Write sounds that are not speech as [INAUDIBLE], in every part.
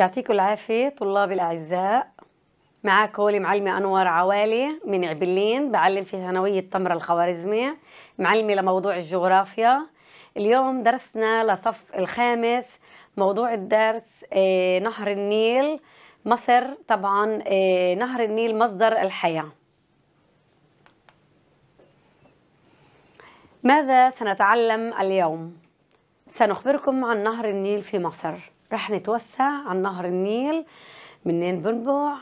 يعطيكم العافية طلابي الأعزاء معاكم المعلمة أنوار عوالي من عبلين بعلم في ثانوية طمرة الخوارزمي معلمة لموضوع الجغرافيا اليوم درسنا لصف الخامس موضوع الدرس آه، نهر النيل مصر طبعا آه، نهر النيل مصدر الحياة ماذا سنتعلم اليوم؟ سنخبركم عن نهر النيل في مصر رح نتوسع عن نهر النيل منين بنبع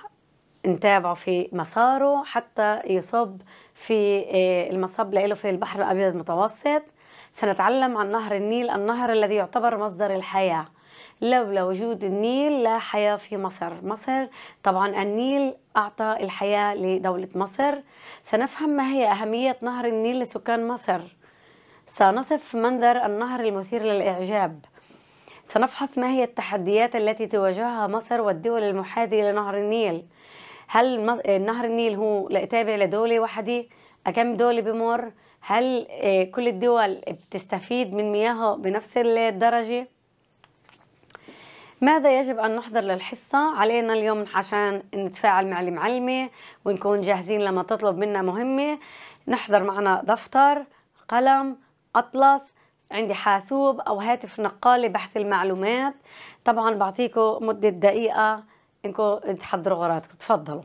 نتابعه في مساره حتى يصب في آه، المصب له في البحر الأبيض المتوسط سنتعلم عن نهر النيل النهر الذي يعتبر مصدر الحياة لولا وجود النيل لا حياة في مصر مصر طبعا النيل أعطى الحياة لدولة مصر سنفهم ما هي أهمية نهر النيل لسكان مصر سنصف منظر النهر المثير للإعجاب سنفحص ما هي التحديات التي تواجهها مصر والدول المحاذية لنهر النيل هل نهر النيل هو تابع لدولة واحدة أكم دولة بمر هل آه، كل الدول بتستفيد من مياهه بنفس الدرجة ماذا يجب أن نحضر للحصة علينا اليوم عشان نتفاعل مع المعلمة ونكون جاهزين لما تطلب منا مهمة نحضر معنا دفتر قلم أطلس عندي حاسوب او هاتف نقال لبحث المعلومات طبعا بعطيكم مده دقيقه انكم تحضروا غراضكم تفضلوا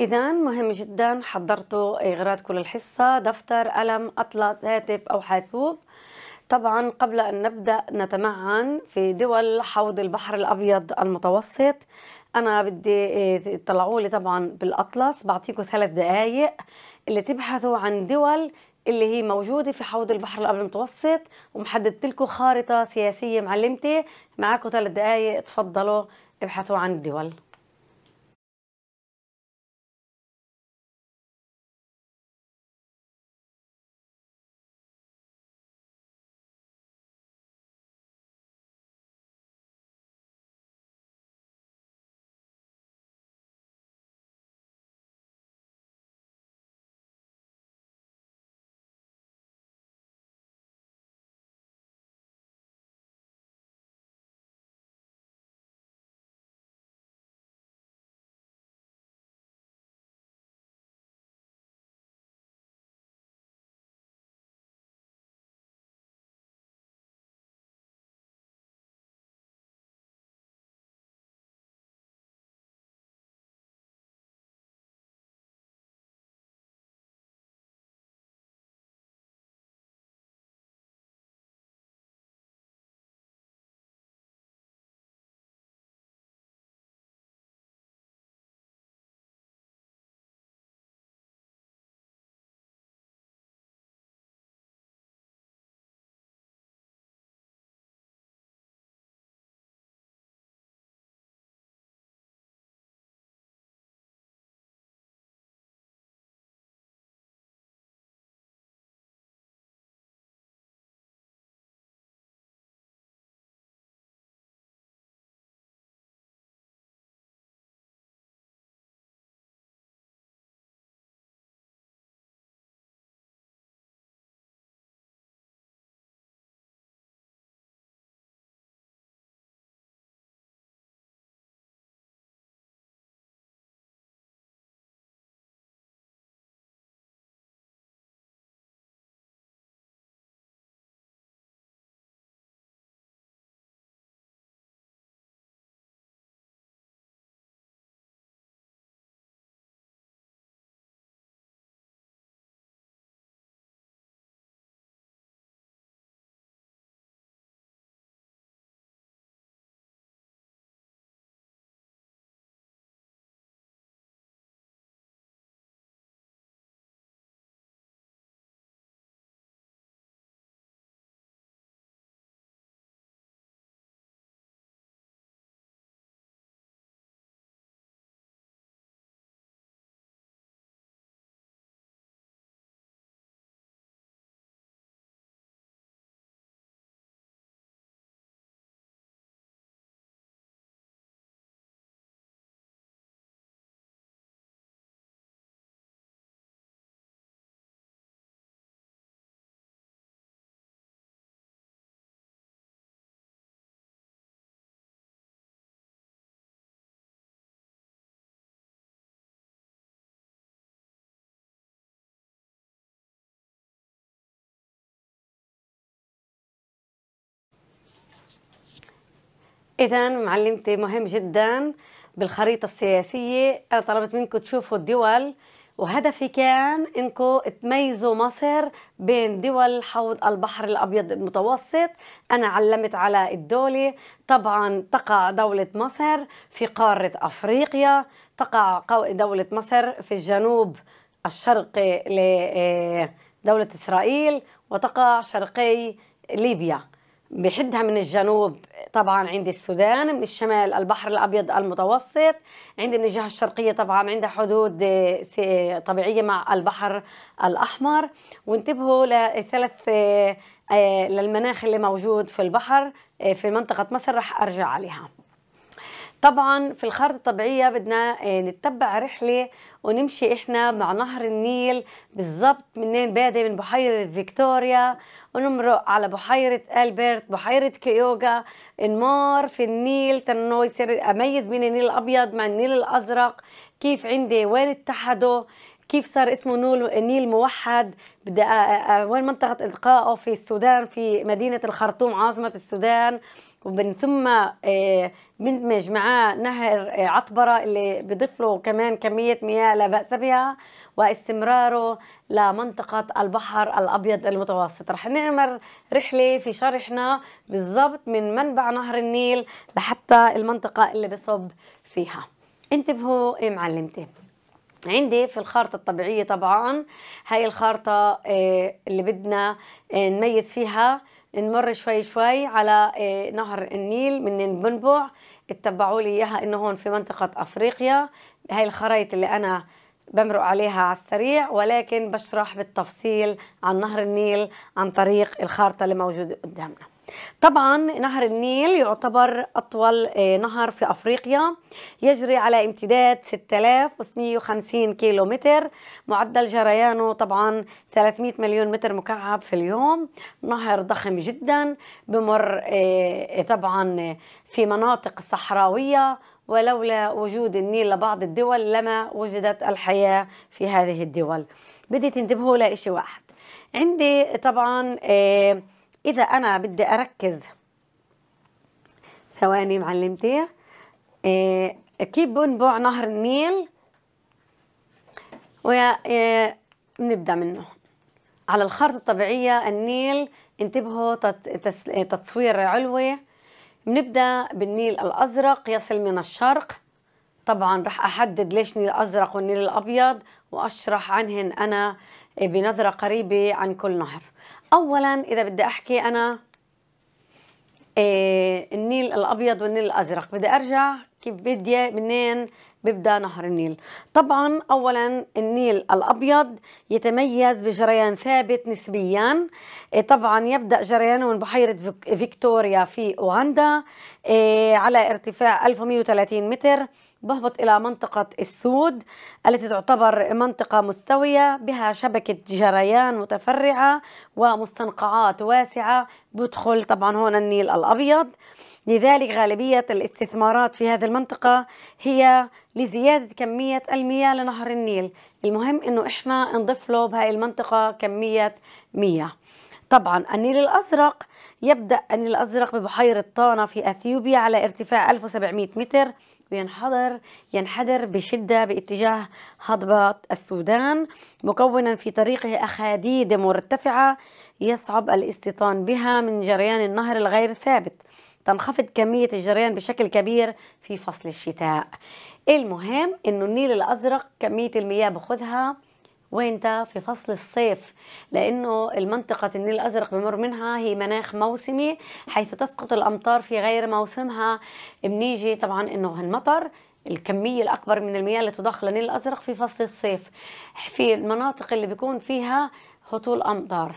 إذا مهم جدا حضرتوا كل الحصة دفتر قلم أطلس هاتف أو حاسوب طبعا قبل أن نبدأ نتمعن في دول حوض البحر الأبيض المتوسط أنا بدي إيه، تطلعوا لي طبعا بالأطلس بعطيكم ثلاث دقايق اللي تبحثوا عن دول اللي هي موجودة في حوض البحر الأبيض المتوسط ومحددت لكم خارطة سياسية معلمتي معاكم ثلاث دقايق تفضلوا ابحثوا عن الدول إذا معلمتي مهم جدا بالخريطة السياسية أنا طلبت منكم تشوفوا الدول وهدفي كان انكم تميزوا مصر بين دول حوض البحر الابيض المتوسط انا علمت على الدوله طبعا تقع دوله مصر في قاره افريقيا تقع دوله مصر في الجنوب الشرقي لدوله آه، اسرائيل وتقع شرقي ليبيا بحدها من الجنوب طبعا عند السودان من الشمال البحر الأبيض المتوسط عند من الجهة الشرقية طبعا عندها حدود طبيعية مع البحر الأحمر وانتبهوا لثلاث آه، للمناخ اللي موجود في البحر آه، في منطقة مصر رح أرجع عليها طبعا في الخارطة الطبيعية بدنا آه، نتبع رحلة ونمشي احنا مع نهر النيل بالضبط منين بادئ من بحيرة فيكتوريا ونمرق على بحيرة ألبرت بحيرة كيوغا انمار في النيل تنو يصير أميز بين النيل الأبيض مع النيل الأزرق كيف عندي وين اتحدوا كيف صار اسمه نول النيل موحد بدي آه، آه، وين منطقة إلقائه في السودان في مدينة الخرطوم عاصمة السودان ومن ثم بندمج معاه نهر آه، عطبرة اللي بضيف له كمان كمية مياه لا بأس بها واستمراره لمنطقة البحر الأبيض المتوسط رح نعمل رحلة في شرحنا بالضبط من منبع نهر النيل لحتى المنطقة اللي بصب فيها انتبهوا إيه معلمتي عندي في الخارطة الطبيعية طبعا هاي الخارطة آه، اللي بدنا آه، نميز فيها نمر شوي شوي على آه، نهر النيل من بنبع اتبعوا لي اياها انه هون في منطقه افريقيا هاي الخرائط اللي انا بمرق عليها على السريع ولكن بشرح بالتفصيل عن نهر النيل عن طريق الخارطه اللي موجوده قدامنا طبعا نهر النيل يعتبر أطول آه، نهر في أفريقيا يجري على امتداد 6650 كيلو متر معدل جريانه طبعا 300 مليون متر مكعب في اليوم نهر ضخم جدا بمر آه، طبعا في مناطق صحراوية ولولا وجود النيل لبعض الدول لما وجدت الحياة في هذه الدول بدي تنتبهوا لإشي واحد عندي طبعا آه إذا أنا بدي أركز ثواني معلمتي إيه كيف بنبع نهر النيل ونبدأ إيه، منه على الخارطة الطبيعية النيل انتبهوا تصوير علوي بنبدأ بالنيل الأزرق يصل من الشرق طبعا رح أحدد ليش نيل أزرق والنيل الأبيض وأشرح عنهن أنا بنظرة قريبة عن كل نهر أولا إذا بدي أحكي أنا إيه، النيل الأبيض والنيل الأزرق بدي أرجع كيف بدي منين بيبدا نهر النيل طبعا اولا النيل الابيض يتميز بجريان ثابت نسبيا إيه، طبعا يبدا جريانه من بحيره فيكتوريا في اوغندا إيه، على ارتفاع 1130 متر بهبط إلى منطقة السود التي تعتبر منطقة مستوية بها شبكة جريان متفرعة ومستنقعات واسعة بدخل طبعا هنا النيل الأبيض لذلك غالبية الاستثمارات في هذه المنطقة هي لزيادة كمية المياه لنهر النيل المهم انه احنا نضيف له بهذه المنطقة كمية مياه طبعا النيل الأزرق يبدأ النيل الأزرق ببحيرة طانا في أثيوبيا على ارتفاع 1700 متر وينحدر ينحدر بشدة باتجاه هضبة السودان مكونا في طريقه أخاديد مرتفعة يصعب الاستيطان بها من جريان النهر الغير ثابت تنخفض كمية الجريان بشكل كبير في فصل الشتاء المهم انه النيل الازرق كمية المياه بخذها وانت في فصل الصيف لانه المنطقة النيل الازرق بمر منها هي مناخ موسمي حيث تسقط الامطار في غير موسمها بنيجي طبعا انه المطر الكمية الأكبر من المياه اللي تضخ للنيل الأزرق في فصل الصيف في المناطق اللي بيكون فيها هطول أمطار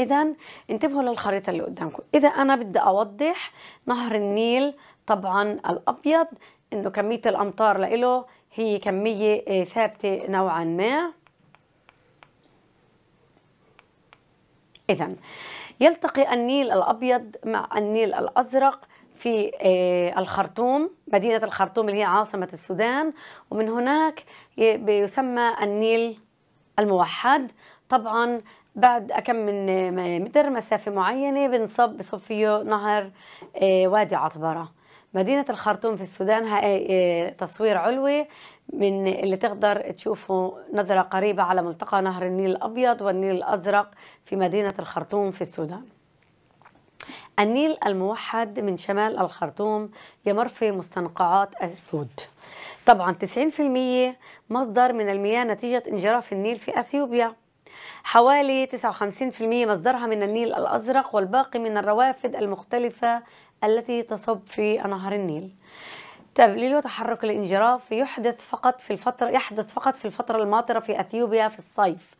إذا انتبهوا للخريطة اللي قدامكم إذا أنا بدي أوضح نهر النيل طبعا الأبيض إنه كمية الأمطار له هي كمية آه، ثابتة نوعا ما إذا يلتقي النيل الأبيض مع النيل الأزرق في آه، الخرطوم مدينة الخرطوم اللي هي عاصمة السودان ومن هناك يسمى النيل الموحد طبعا بعد كم من متر مسافة معينة بنصب بصب فيه نهر آه، وادي عطبرة مدينة الخرطوم في السودان هاي آه، تصوير علوي من اللي تقدر تشوفه نظرة قريبة على ملتقى نهر النيل الأبيض والنيل الأزرق في مدينة الخرطوم في السودان النيل الموحد من شمال الخرطوم يمر في مستنقعات السود طبعا 90% مصدر من المياه نتيجة انجراف النيل في أثيوبيا حوالي 59% مصدرها من النيل الأزرق والباقي من الروافد المختلفة التي تصب في نهر النيل تبليل وتحرك الانجراف يحدث فقط في الفترة يحدث فقط في الفترة الماطرة في أثيوبيا في الصيف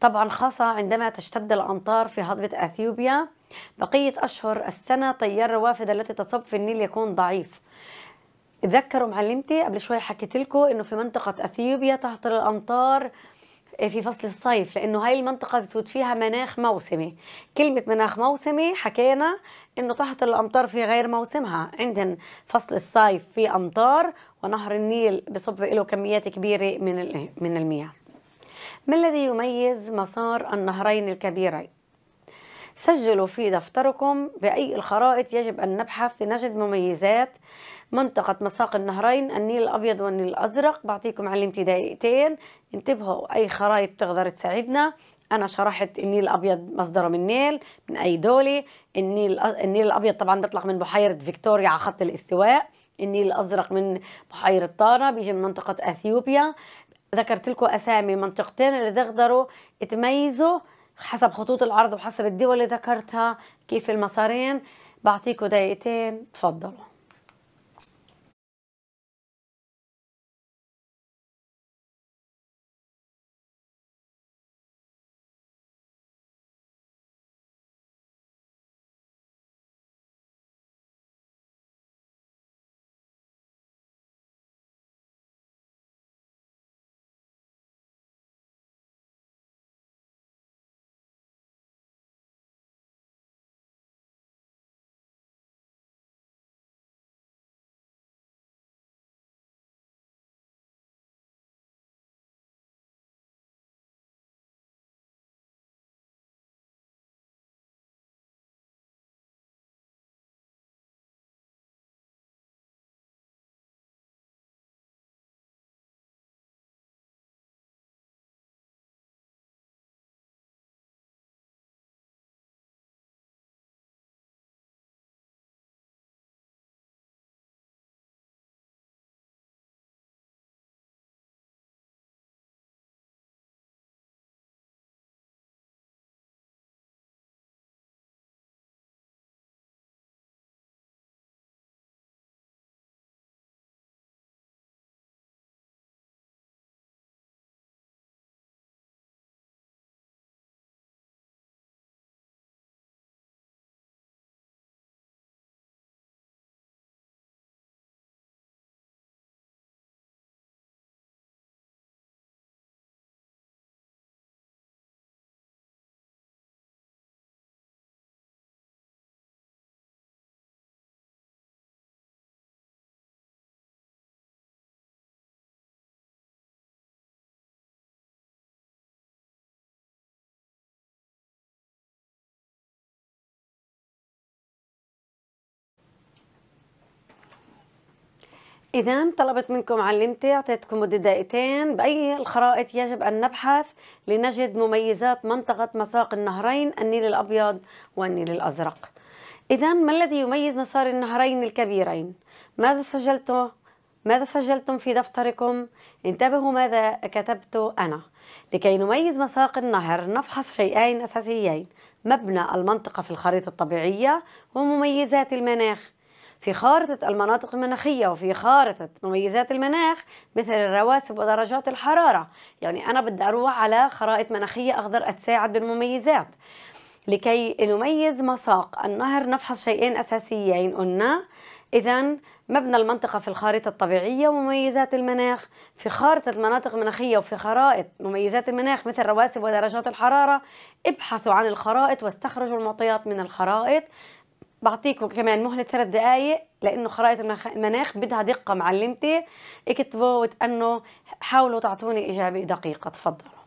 طبعا خاصة عندما تشتد الأمطار في هضبة أثيوبيا بقية أشهر السنة تيار الروافد التي تصب في النيل يكون ضعيف تذكروا معلمتي قبل شوي حكيت لكم انه في منطقة اثيوبيا تهطل الامطار إيه، في فصل الصيف لانه هاي المنطقه بتسود فيها مناخ موسمي كلمه مناخ موسمي حكينا انه تحت الامطار في غير موسمها عندن فصل الصيف في امطار ونهر النيل بصب له كميات كبيره من من المياه ما الذي يميز مسار النهرين الكبيرين سجلوا في دفتركم باي الخرائط يجب ان نبحث لنجد مميزات منطقة مساق النهرين النيل الأبيض والنيل الأزرق بعطيكم على دقيقتين انتبهوا أي خرايط تقدر تساعدنا أنا شرحت النيل الأبيض مصدره من نيل من أي دولة النيل النيل الأبيض طبعا بيطلع من بحيرة فيكتوريا على خط الاستواء النيل الأزرق من بحيرة طارة بيجي من منطقة أثيوبيا ذكرت لكم أسامي منطقتين اللي تقدروا تميزوا حسب خطوط العرض وحسب الدول اللي ذكرتها كيف المسارين بعطيكم دقيقتين تفضلوا إذا طلبت منكم علمتي أعطيتكم مدة دقيقتين بأي الخرائط يجب أن نبحث لنجد مميزات منطقة مساق النهرين النيل الأبيض والنيل الأزرق إذا ما الذي يميز مسار النهرين الكبيرين؟ ماذا سجلته؟ ماذا سجلتم في دفتركم؟ انتبهوا ماذا كتبت أنا لكي نميز مساق النهر نفحص شيئين أساسيين مبنى المنطقة في الخريطة الطبيعية ومميزات المناخ في خارطة المناطق المناخية وفي خارطة مميزات المناخ مثل الرواسب ودرجات الحرارة يعني أنا بدي أروح على خرائط مناخية أقدر أتساعد بالمميزات لكي نميز مساق النهر نفحص شيئين أساسيين قلنا إذا مبنى المنطقة في الخارطة الطبيعية ومميزات المناخ في خارطة المناطق المناخية وفي خرائط مميزات المناخ مثل رواسب ودرجات الحرارة ابحثوا عن الخرائط واستخرجوا المعطيات من الخرائط بعطيكم كمان مهلة ثلاث دقايق لأنه خرائط المناخ بدها دقة معلمتي اكتبوا وتأنوا حاولوا تعطوني إجابة دقيقة تفضلوا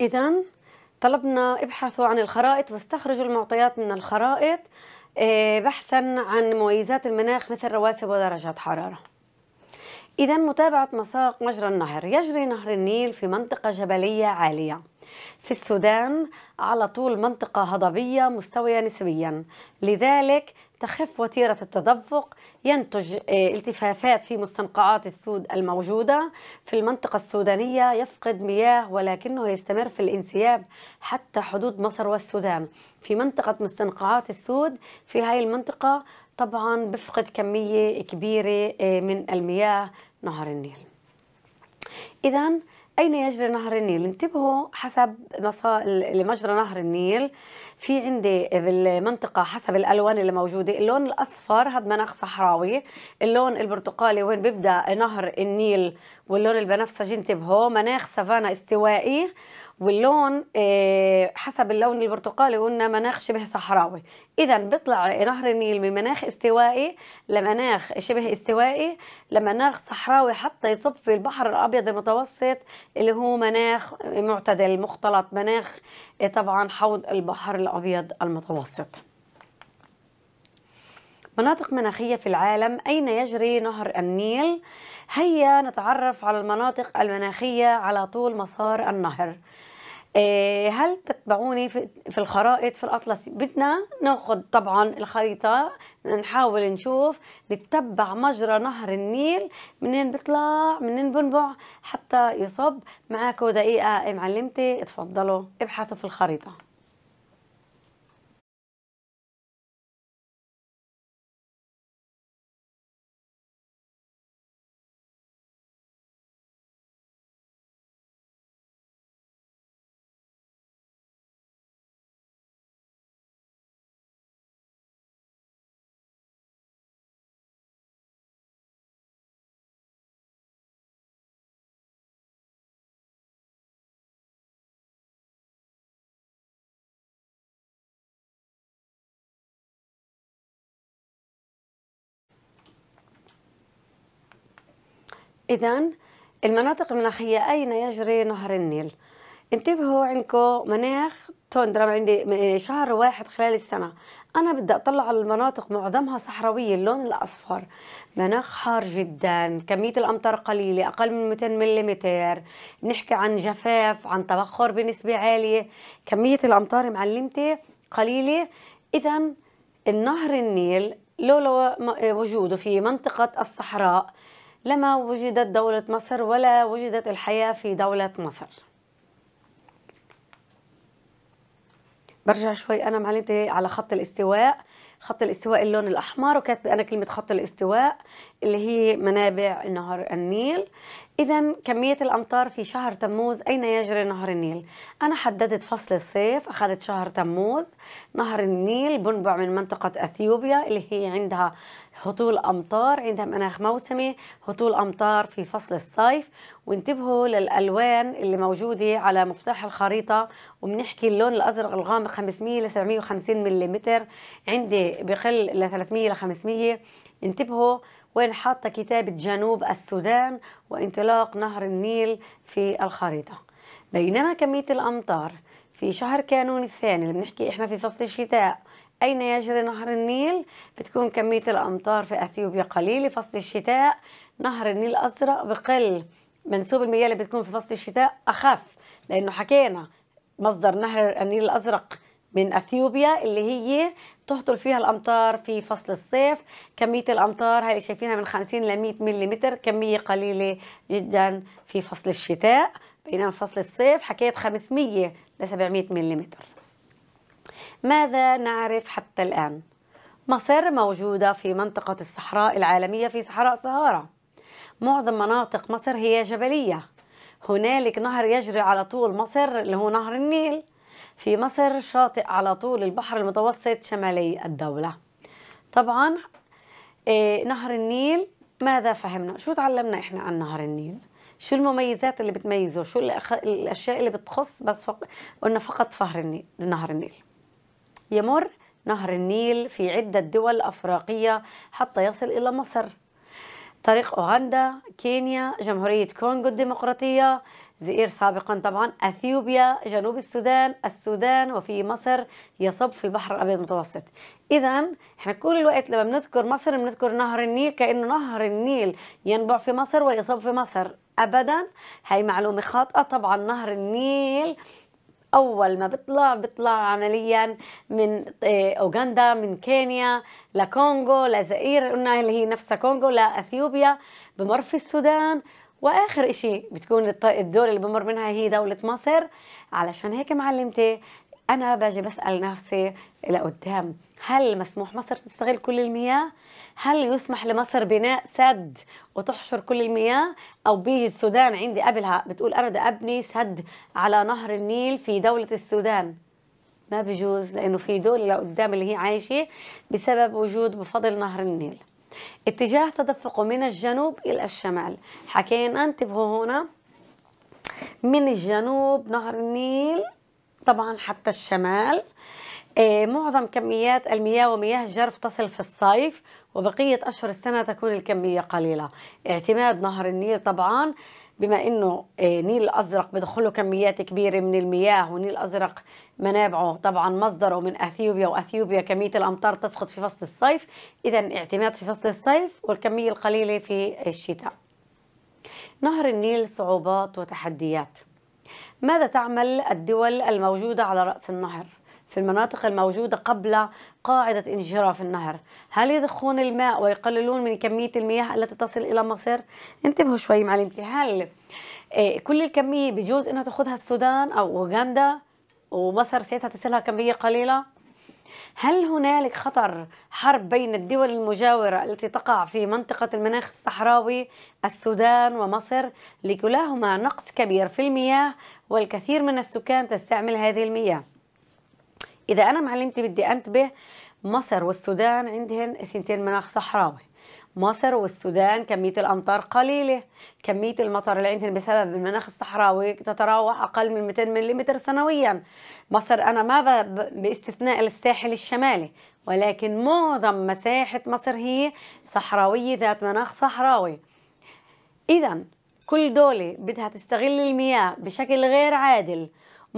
إذا طلبنا ابحثوا عن الخرائط واستخرجوا المعطيات من الخرائط آه، بحثا عن مميزات المناخ مثل رواسب ودرجات حرارة إذا متابعة مساق مجرى النهر يجري نهر النيل في منطقة جبلية عالية في السودان على طول منطقة هضبية مستوية نسبيا لذلك تخف وتيرة التدفق ينتج آه، التفافات في مستنقعات السود الموجودة في المنطقة السودانية يفقد مياه ولكنه يستمر في الانسياب حتى حدود مصر والسودان في منطقة مستنقعات السود في هاي المنطقة طبعا بفقد كمية كبيرة آه، من المياه نهر النيل إذا أين يجري نهر النيل؟ انتبهوا حسب مجرى نهر النيل في عندي بالمنطقة حسب الألوان اللي موجودة اللون الأصفر هذا مناخ صحراوي اللون البرتقالي وين بيبدأ نهر النيل واللون البنفسجي انتبهوا مناخ سافانا استوائي واللون آه، حسب اللون البرتقالي قلنا مناخ شبه صحراوي اذا بيطلع نهر النيل من مناخ استوائي لمناخ شبه استوائي لمناخ صحراوي حتى يصب في البحر الابيض المتوسط اللي هو مناخ معتدل مختلط مناخ آه، طبعا حوض البحر الابيض المتوسط مناطق مناخية في العالم أين يجري نهر النيل؟ هيا نتعرف على المناطق المناخية على طول مسار النهر إيه، هل تتبعوني في الخرائط في الأطلس بدنا ناخد طبعا الخريطة نحاول نشوف نتبع مجرى نهر النيل منين بيطلع منين بنبع حتى يصب معاكم دقيقة إيه، معلمتي اتفضلوا ابحثوا في الخريطة إذا المناطق المناخية أين يجري نهر النيل؟ انتبهوا عندكم مناخ توندرا عندي شهر واحد خلال السنة أنا بدي أطلع على المناطق معظمها صحراوية اللون الأصفر مناخ حار جدا كمية الأمطار قليلة أقل من 200 ملم نحكي عن جفاف عن تبخر بنسبة عالية كمية الأمطار معلمتي قليلة إذا النهر النيل لولا وجوده في منطقة الصحراء لما وجدت دولة مصر ولا وجدت الحياة في دولة مصر برجع شوي أنا معلمتي على خط الاستواء خط الاستواء اللون الأحمر وكاتبة أنا كلمة خط الاستواء اللي هي منابع نهر النيل إذا كمية الأمطار في شهر تموز أين يجري نهر النيل؟ أنا حددت فصل الصيف أخذت شهر تموز نهر النيل بنبع من منطقة أثيوبيا اللي هي عندها هطول أمطار عندها مناخ موسمي هطول أمطار في فصل الصيف وانتبهوا للألوان اللي موجودة على مفتاح الخريطة وبنحكي اللون الأزرق الغامق 500 ل 750 ملم عندي بقل ل 300 ل 500 انتبهوا وين حاطة كتابة جنوب السودان وانطلاق نهر النيل في الخريطة بينما كمية الأمطار في شهر كانون الثاني اللي بنحكي إحنا في فصل الشتاء أين يجري نهر النيل؟ بتكون كمية الأمطار في أثيوبيا قليلة فصل الشتاء نهر النيل الأزرق بقل منسوب المياه اللي بتكون في فصل الشتاء أخف لأنه حكينا مصدر نهر النيل الأزرق من اثيوبيا اللي هي تهطل فيها الامطار في فصل الصيف كميه الامطار هاي اللي شايفينها من 50 ل 100 ملم كميه قليله جدا في فصل الشتاء بينما فصل الصيف حكيت 500 ل 700 ملم ماذا نعرف حتى الآن؟ مصر موجودة في منطقة الصحراء العالمية في صحراء سهارة معظم مناطق مصر هي جبلية هنالك نهر يجري على طول مصر اللي هو نهر النيل في مصر شاطئ على طول البحر المتوسط شمالي الدولة طبعا آه، نهر النيل ماذا فهمنا شو تعلمنا احنا عن نهر النيل شو المميزات اللي بتميزه شو الاشياء اللي بتخص بس فق... قلنا فقط فهر النيل نهر النيل يمر نهر النيل في عدة دول أفريقية حتى يصل إلى مصر طريق أوغندا كينيا جمهورية كونغو الديمقراطية زئير سابقا طبعا أثيوبيا جنوب السودان السودان وفي مصر يصب في البحر الأبيض المتوسط إذا احنا كل الوقت لما بنذكر مصر بنذكر نهر النيل كأنه نهر النيل ينبع في مصر ويصب في مصر أبدا هاي معلومة خاطئة طبعا نهر النيل اول ما بطلع بطلع عمليا من آه، اوغندا من كينيا لكونغو لزئير قلنا اللي هي نفسها كونغو لاثيوبيا بمر في السودان واخر اشي بتكون الدول اللي بمر منها هي دولة مصر علشان هيك معلمتي انا باجي بسال نفسي لقدام هل مسموح مصر تستغل كل المياه هل يسمح لمصر بناء سد وتحشر كل المياه او بيجي السودان عندي قبلها بتقول انا بدي ابني سد على نهر النيل في دوله السودان ما بجوز لانه في دول لقدام اللي هي عايشه بسبب وجود بفضل نهر النيل اتجاه تدفقه من الجنوب الى الشمال حكينا انتبهوا هنا من الجنوب نهر النيل طبعا حتى الشمال آه، معظم كميات المياه ومياه الجرف تصل في الصيف وبقية أشهر السنة تكون الكمية قليلة اعتماد نهر النيل طبعا بما انه آه، نيل الازرق بدخله كميات كبيره من المياه ونيل الازرق منابعه طبعا مصدره من اثيوبيا واثيوبيا كميه الامطار تسقط في فصل الصيف اذا اعتماد في فصل الصيف والكميه القليله في الشتاء نهر النيل صعوبات وتحديات ماذا تعمل الدول الموجودة على رأس النهر؟ في المناطق الموجودة قبل قاعدة انجراف النهر هل يضخون الماء ويقللون من كمية المياه التي تصل إلى مصر؟ انتبهوا شوي معلمتي إيه، هل كل الكمية بجوز أنها تأخذها السودان أو أوغندا ومصر سيتها تصلها كمية قليلة؟ هل هنالك خطر حرب بين الدول المجاورة التي تقع في منطقة المناخ الصحراوي السودان ومصر لكلاهما نقص كبير في المياه والكثير من السكان تستعمل هذه المياه إذا أنا معلمتي بدي أنتبه مصر والسودان عندهم اثنتين مناخ صحراوي مصر والسودان كمية الأمطار قليلة كمية المطر اللي عندهم بسبب المناخ الصحراوي تتراوح أقل من 200 ملم سنويا مصر أنا ما باستثناء الساحل الشمالي ولكن معظم مساحة مصر هي صحراوية ذات مناخ صحراوي إذا كل دولة بدها تستغل المياه بشكل غير عادل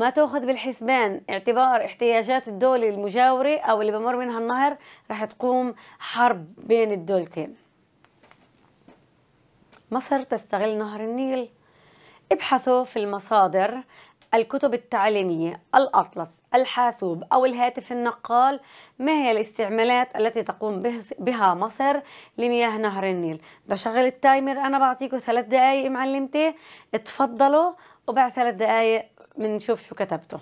ما تأخذ بالحسبان اعتبار احتياجات الدولة المجاورة أو اللي بمر منها النهر رح تقوم حرب بين الدولتين مصر تستغل نهر النيل ابحثوا في المصادر الكتب التعليمية الأطلس الحاسوب أو الهاتف النقال ما هي الاستعمالات التي تقوم بها مصر لمياه نهر النيل بشغل التايمر أنا بعطيكم ثلاث دقايق معلمتي اتفضلوا وبعد ثلاث دقايق بنشوف شو كتبته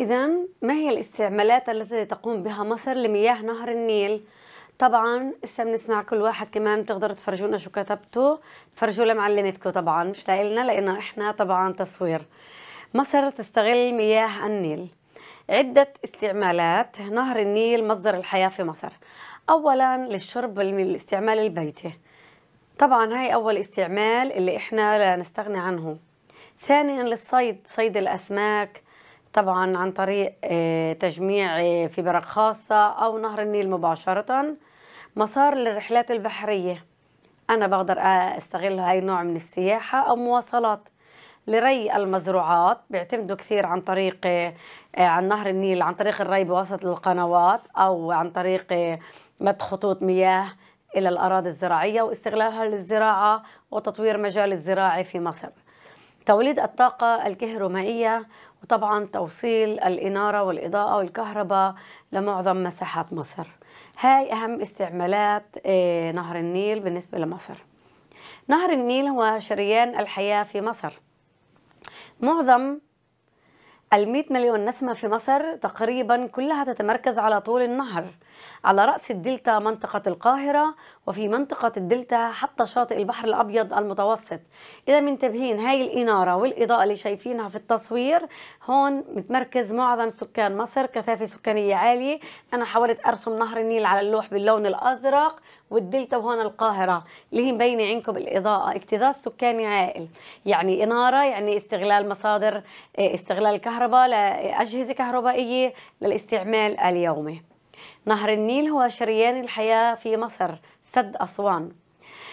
إذا ما هي الاستعمالات التي تقوم بها مصر لمياه نهر النيل؟ طبعا هسه بنسمع كل واحد كمان بتقدروا تفرجونا شو كتبتوا، تفرجوا لمعلمتكم طبعا مش لنا لأنه إحنا طبعا تصوير مصر تستغل مياه النيل عدة استعمالات نهر النيل مصدر الحياة في مصر أولا للشرب والاستعمال البيتي طبعا هاي أول استعمال اللي إحنا لا نستغني عنه ثانيا للصيد صيد الأسماك طبعا عن طريق آه، تجميع آه، في برق خاصة أو نهر النيل مباشرة مسار للرحلات البحرية أنا بقدر أستغل هاي نوع من السياحة أو مواصلات لري المزروعات بيعتمدوا كثير عن طريق آه، عن نهر النيل عن طريق الري بواسطة القنوات أو عن طريق مد خطوط مياه إلى الأراضي الزراعية واستغلالها للزراعة وتطوير مجال الزراعي في مصر توليد الطاقة الكهرومائية وطبعا توصيل الإنارة والإضاءة والكهرباء لمعظم مساحات مصر هاي أهم استعمالات آه، نهر النيل بالنسبة لمصر نهر النيل هو شريان الحياة في مصر معظم المئة مليون نسمة في مصر تقريبا كلها تتمركز على طول النهر على رأس الدلتا منطقة القاهرة وفي منطقة الدلتا حتى شاطئ البحر الأبيض المتوسط إذا من تبهين هاي الإنارة والإضاءة اللي شايفينها في التصوير هون متمركز معظم سكان مصر كثافة سكانية عالية أنا حاولت أرسم نهر النيل على اللوح باللون الأزرق والدلتا وهون القاهرة اللي هي مبينة عندكم الإضاءة اكتظاظ سكاني عائل يعني إنارة يعني استغلال مصادر إيه، استغلال الكهرباء لأجهزة كهربائية للاستعمال اليومي نهر النيل هو شريان الحياة في مصر سد أسوان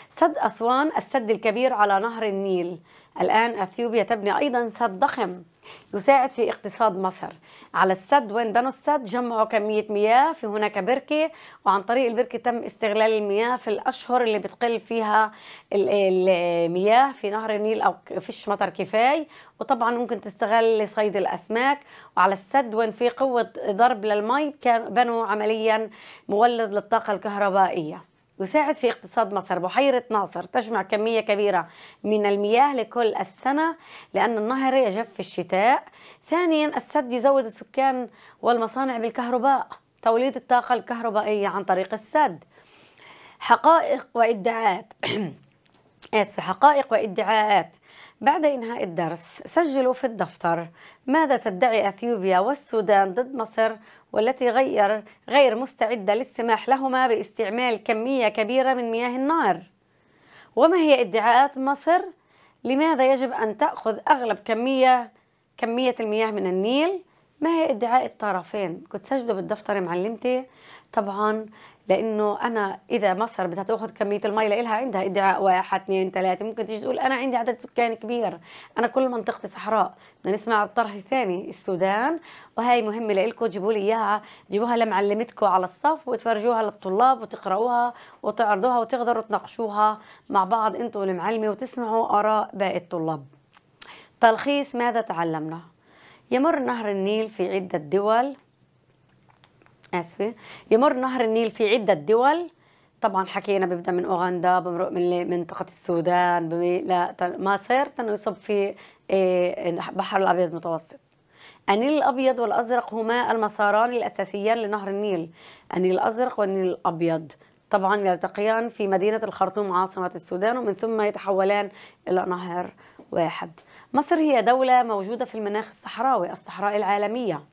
سد أسوان السد الكبير على نهر النيل الآن أثيوبيا تبني أيضا سد ضخم يساعد في اقتصاد مصر على السد وين بنوا السد جمعوا كمية مياه في هناك بركة وعن طريق البركة تم استغلال المياه في الأشهر اللي بتقل فيها المياه في نهر النيل أو فيش مطر كفاية وطبعا ممكن تستغل لصيد الأسماك وعلى السد وين في قوة ضرب للمي كان بنوا عمليا مولد للطاقة الكهربائية يساعد في اقتصاد مصر بحيرة ناصر تجمع كمية كبيرة من المياه لكل السنة لأن النهر يجف في الشتاء ثانيا السد يزود السكان والمصانع بالكهرباء توليد الطاقة الكهربائية عن طريق السد حقائق وإدعاءات [CLEARS THROAT] آسف حقائق وإدعاءات بعد إنهاء الدرس سجلوا في الدفتر ماذا تدعي أثيوبيا والسودان ضد مصر والتي غير غير مستعدة للسماح لهما باستعمال كمية كبيرة من مياه النار وما هي ادعاءات مصر لماذا يجب أن تأخذ أغلب كمية كمية المياه من النيل ما هي ادعاء الطرفين كنت سجلوا بالدفتر معلمتي طبعا لانه انا اذا مصر بدها تاخذ كميه المي لها عندها ادعاء واحد اثنين ثلاثه ممكن تيجي تقول انا عندي عدد سكان كبير انا كل منطقتي صحراء بدنا نسمع الطرح الثاني السودان وهي مهمه لكم جيبوا لي اياها جيبوها لمعلمتكم على الصف وتفرجوها للطلاب وتقراوها وتعرضوها وتقدروا تناقشوها مع بعض انتم والمعلمه وتسمعوا اراء باقي الطلاب تلخيص ماذا تعلمنا يمر نهر النيل في عده دول اسفه يمر نهر النيل في عده دول طبعا حكينا بيبدا من اوغندا بمرق من منطقه السودان لا مصر يصب في إيه، بحر الابيض المتوسط النيل الابيض والازرق هما المساران الاساسيان لنهر النيل النيل الازرق والنيل الابيض طبعا يلتقيان في مدينه الخرطوم عاصمه السودان ومن ثم يتحولان الى نهر واحد مصر هي دوله موجوده في المناخ الصحراوي الصحراء العالميه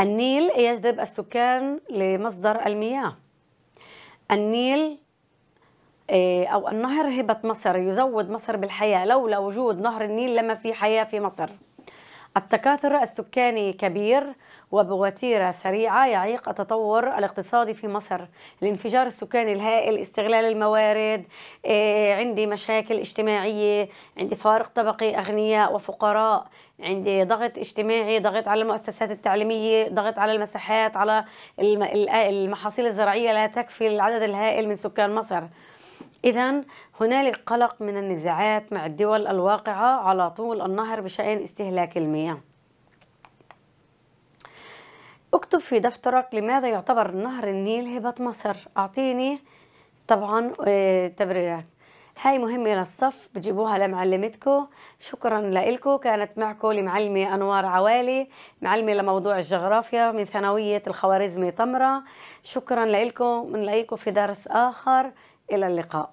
النيل يجذب السكان لمصدر المياه النيل آه، أو النهر هبة مصر يزود مصر بالحياة لولا وجود نهر النيل لما في حياة في مصر التكاثر السكاني كبير وبوتيرة سريعة يعيق التطور الاقتصادي في مصر الانفجار السكاني الهائل استغلال الموارد آه، عندي مشاكل اجتماعية عندي فارق طبقي أغنياء وفقراء عندي ضغط اجتماعي ضغط على المؤسسات التعليمية ضغط على المساحات على المحاصيل الزراعية لا تكفي العدد الهائل من سكان مصر إذا هنالك قلق من النزاعات مع الدول الواقعة على طول النهر بشأن استهلاك المياه اكتب في دفترك لماذا يعتبر نهر النيل هبة مصر أعطيني طبعا آه، تبريرات هاي مهمة للصف بتجيبوها لمعلمتكو شكرا لإلكو كانت معكو المعلمة أنوار عوالي معلمة لموضوع الجغرافيا من ثانوية الخوارزمي طمرة شكرا لإلكو بنلاقيكم في درس آخر إلى اللقاء